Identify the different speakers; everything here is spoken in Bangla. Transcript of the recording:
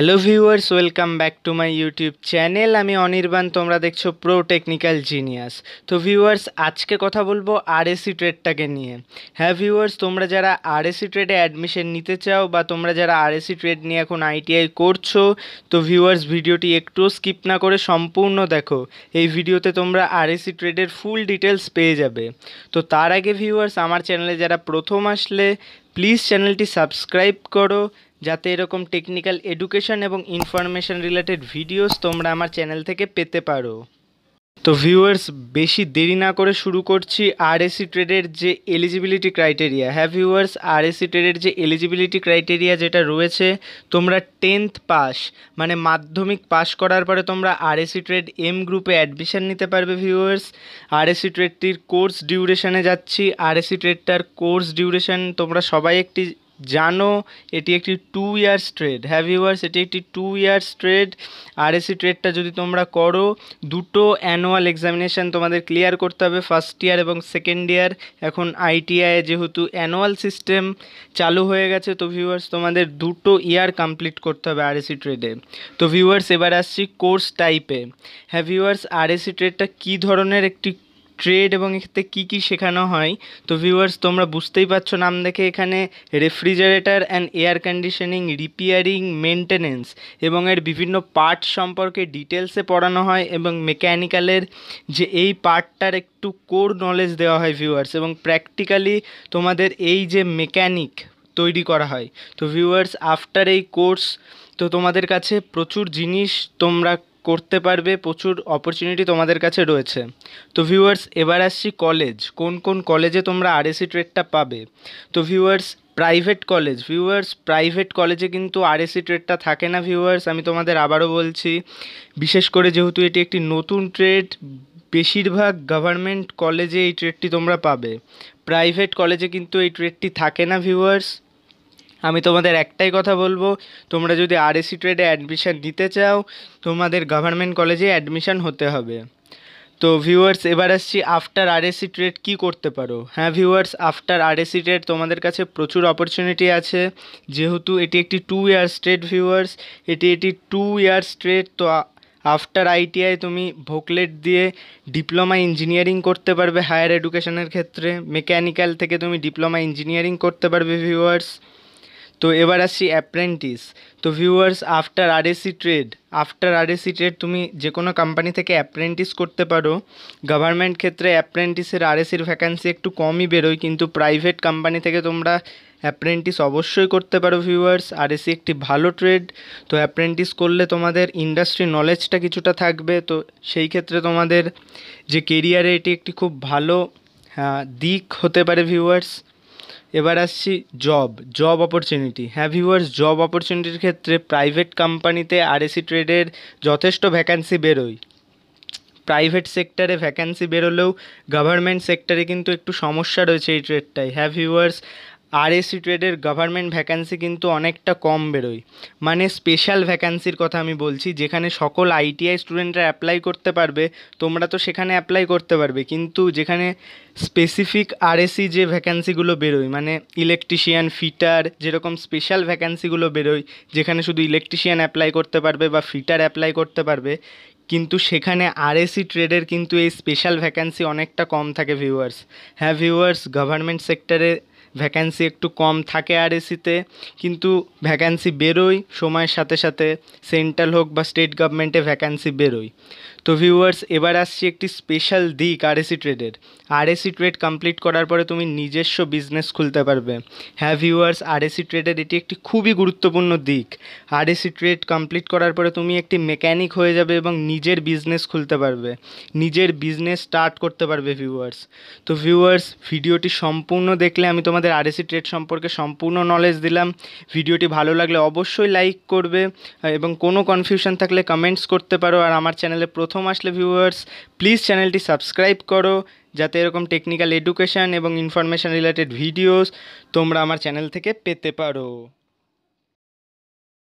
Speaker 1: hello viewers welcome back to my YouTube channel আমি অনির্বাণ তোমরা দেখছো প্রো টেকনিক্যাল জিনিয়াস তো ভিউয়ার্স আজকে কথা বলবো আরএসি ট্রেডটাকে নিয়ে হ্যাঁ ভিউয়ার্স তোমরা যারা আরএসি ট্রেডে অ্যাডমিশন নিতে চাও বা তোমরা যারা আরএসি ট্রেড নিয়ে এখন আইটিআই করছো তো ভিউয়ার্স ভিডিওটি একটু স্কিপ না করে সম্পূর্ণ দেখো এই ভিডিওতে তোমরা আরএসি ট্রেডের ফুল ডিটেলস পেয়ে যাবে তো তার আগে ভিউয়ার্স আমার চ্যানেলে যারা প্রথম আসলে প্লিজ চ্যানেলটি সাবস্ক্রাইব করো যাতে এরকম টেকনিক্যাল এডুকেশন এবং ইনফরমেশান রিলেটেড ভিডিওস তোমরা আমার চ্যানেল থেকে পেতে পারো তো ভিউয়ার্স বেশি দেরি না করে শুরু করছি আর এসি ট্রেডের যে এলিজিবিলিটি ক্রাইটেরিয়া হ্যাঁ ভিউয়ার্স আর এসি ট্রেডের যে এলিজিবিলিটি ক্রাইটেরিয়া যেটা রয়েছে তোমরা টেন্থ পাস মানে মাধ্যমিক পাস করার পরে তোমরা আর এসি ট্রেড এম গ্রুপে অ্যাডমিশান নিতে পারবে ভিউয়ার্স আর এসি ট্রেডটির কোর্স ডিউরেশানে যাচ্ছি আর এসি ট্রেডটার কোর্স ডিউরেশান তোমরা সবাই একটি জানো এটি একটি টু ইয়ার্স ট্রেড হ্যাভ ইউয়ার্স এটি একটি টু ইয়ার্স ট্রেড আরএসি ট্রেডটা যদি তোমরা করো দুটো অ্যানুয়াল এক্সামিনেশান তোমাদের ক্লিয়ার করতে হবে ফার্স্ট ইয়ার এবং সেকেন্ড ইয়ার এখন আইটিআই যেহেতু অ্যানুয়াল সিস্টেম চালু হয়ে গেছে তো ভিউয়ার্স তোমাদের দুটো ইয়ার কমপ্লিট করতে হবে আরএসি ট্রেডে তো ভিউয়ার্স এবার আসছি কোর্স টাইপে হ্যাভ ইউয়ার্স আরএসি ট্রেডটা কী ধরনের একটি ট্রেড এবং এক্ষেত্রে কী কী শেখানো হয় তো ভিউয়ার্স তোমরা বুঝতেই পারছো নাম দেখে এখানে refrigerator and air conditioning repairing maintenance এবং এর বিভিন্ন পার্ট সম্পর্কে ডিটেলসে পড়ানো হয় এবং মেকানিক্যালের যে এই পার্টটার একটু কোর নলেজ দেওয়া হয় ভিউয়ার্স এবং প্র্যাকটিক্যালি তোমাদের এই যে মেকানিক তৈরি করা হয় তো ভিউয়ার্স আফটার এই কোর্স তো তোমাদের কাছে প্রচুর জিনিস তোমরা করতে পারবে প্রচুর অপরচুনিটি তোমাদের কাছে রয়েছে তো ভিউয়ার্স এবার আসছি কলেজ কোন কোন কলেজে তোমরা আরএসি ট্রেডটা পাবে তো viewers private college viewers private কলেজে কিন্তু আরএসি ট্রেডটা থাকে না ভিউয়ার্স আমি তোমাদের আবারও বলছি বিশেষ করে যেহেতু এটি একটি নতুন ট্রেড বেশিরভাগ গভর্নমেন্ট কলেজে এই ট্রেডটি তোমরা পাবে প্রাইভেট কলেজে কিন্তু এই ট্রেডটি থাকে না ভিউয়ার্স আমি তোমাদের একটাই কথা বলবো তোমরা যদি আরএসি ট্রেডে অ্যাডমিশান নিতে চাও তোমাদের গভর্নমেন্ট কলেজে অ্যাডমিশান হতে হবে তো ভিউয়ার্স এবার আসছি আফটার আরএসি ট্রেড কী করতে পারো হ্যাঁ ভিউয়ার্স আফটার আরএসি ট্রেড তোমাদের কাছে প্রচুর অপরচুনিটি আছে যেহেতু এটি একটি টু ইয়ার্স ট্রেড ভিউয়ার্স এটি এটি টু ইয়ার্স ট্রেড তো আফটার আইটিআই তুমি ভোকলেট দিয়ে ডিপ্লোমা ইঞ্জিনিয়ারিং করতে পারবে হায়ার এডুকেশনের ক্ষেত্রে মেকানিক্যাল থেকে তুমি ডিপ্লোমা ইঞ্জিনিয়ারিং করতে পারবে ভিউয়ার্স তো এবার আসছি অ্যাপ্রেন্টিস তো viewers after RAC trade after RAC trade তুমি যে কোনো কোম্পানি থেকে অ্যাপ্রেন্টিস করতে পারো গভর্নমেন্ট ক্ষেত্রে অ্যাপ্রেন্টিসের আরএসির ভ্যাকান্সি একটু কমই বেরোয় কিন্তু প্রাইভেট কোম্পানি থেকে তোমরা অ্যাপ্রেন্টিস অবশ্যই করতে পারো ভিউয়ার্স আরএসি একটি ভালো ট্রেড তো অ্যাপ্রেন্টিস করলে তোমাদের ইন্ডাস্ট্রি নলেজটা কিছুটা থাকবে তো সেই ক্ষেত্রে তোমাদের যে কেরিয়ারে এটি একটি খুব ভালো দিক হতে পারে ভিউয়ার্স এবার আসছি জব জব অপরচুনিটি হ্যাঁ ভিউয়ার্স জব অপরচুনিটির ক্ষেত্রে প্রাইভেট কোম্পানিতে আরএসি ট্রেডের যথেষ্ট ভ্যাকান্সি বেরোয় প্রাইভেট সেক্টরে ভ্যাকান্সি বেরোলেও গভর্নমেন্ট সেক্টরে কিন্তু একটু সমস্যা রয়েছে এই ট্রেডটাই হ্যাঁ ভিউয়ার্স আর এসি ট্রেডের গভর্নমেন্ট ভ্যাকান্সি কিন্তু অনেকটা কম বেরোয় মানে স্পেশাল ভ্যাকান্সির কথা আমি বলছি যেখানে সকল আইটিআই স্টুডেন্টরা অ্যাপ্লাই করতে পারবে তোমরা তো সেখানে অ্যাপ্লাই করতে পারবে কিন্তু যেখানে স্পেসিফিক এসি যে ভ্যাকান্সিগুলো বেরোয় মানে ইলেকট্রিশিয়ান ফিটার যেরকম স্পেশাল ভ্যাকান্সিগুলো বেরোয় যেখানে শুধু ইলেকট্রিশিয়ান অ্যাপ্লাই করতে পারবে বা ফিটার অ্যাপ্লাই করতে পারবে কিন্তু সেখানে এসি ট্রেডের কিন্তু এই স্পেশাল ভ্যাকান্সি অনেকটা কম থাকে ভিউয়ার্স হ্যাঁ ভিউয়ার্স গভর্নমেন্ট সেক্টরে ভ্যাকান্সি একটু কম থাকে আর এসিতে কিন্তু ভ্যাকান্সি বেরোয় সময়ের সাথে সাথে সেন্ট্রাল হোক বা স্টেট গভর্নমেন্টে ভ্যাকান্সি বেরোয় তো ভিউয়ার্স এবার আসছি একটি স্পেশাল দিক আরএসি ট্রেডের আরএসি ট্রেড কমপ্লিট করার পরে তুমি নিজস্ব বিজনেস খুলতে পারবে হ্যাঁ ভিউয়ার্স আরএসি ট্রেডের এটি একটি খুবই গুরুত্বপূর্ণ দিক আরএসি ট্রেড কমপ্লিট করার পরে তুমি একটি মেকানিক হয়ে যাবে এবং নিজের বিজনেস খুলতে পারবে নিজের বিজনেস স্টার্ট করতে পারবে ভিউয়ার্স তো ভিউয়ার্স ভিডিওটি সম্পূর্ণ দেখলে আমি তোমাদের আরএসি ট্রেড সম্পর্কে সম্পূর্ণ নলেজ দিলাম ভিডিওটি ভালো লাগলে অবশ্যই লাইক করবে এবং কোনো কনফিউশন থাকলে কমেন্টস করতে পারো আর আমার চ্যানেলে প্রথম প্রথম আসলে ভিউয়ার্স প্লিজ চ্যানেলটি সাবস্ক্রাইব করো যাতে এরকম টেকনিক্যাল এডুকেশান এবং ইনফরমেশান রিলেটেড ভিডিওস তোমরা আমার চ্যানেল থেকে পেতে পারো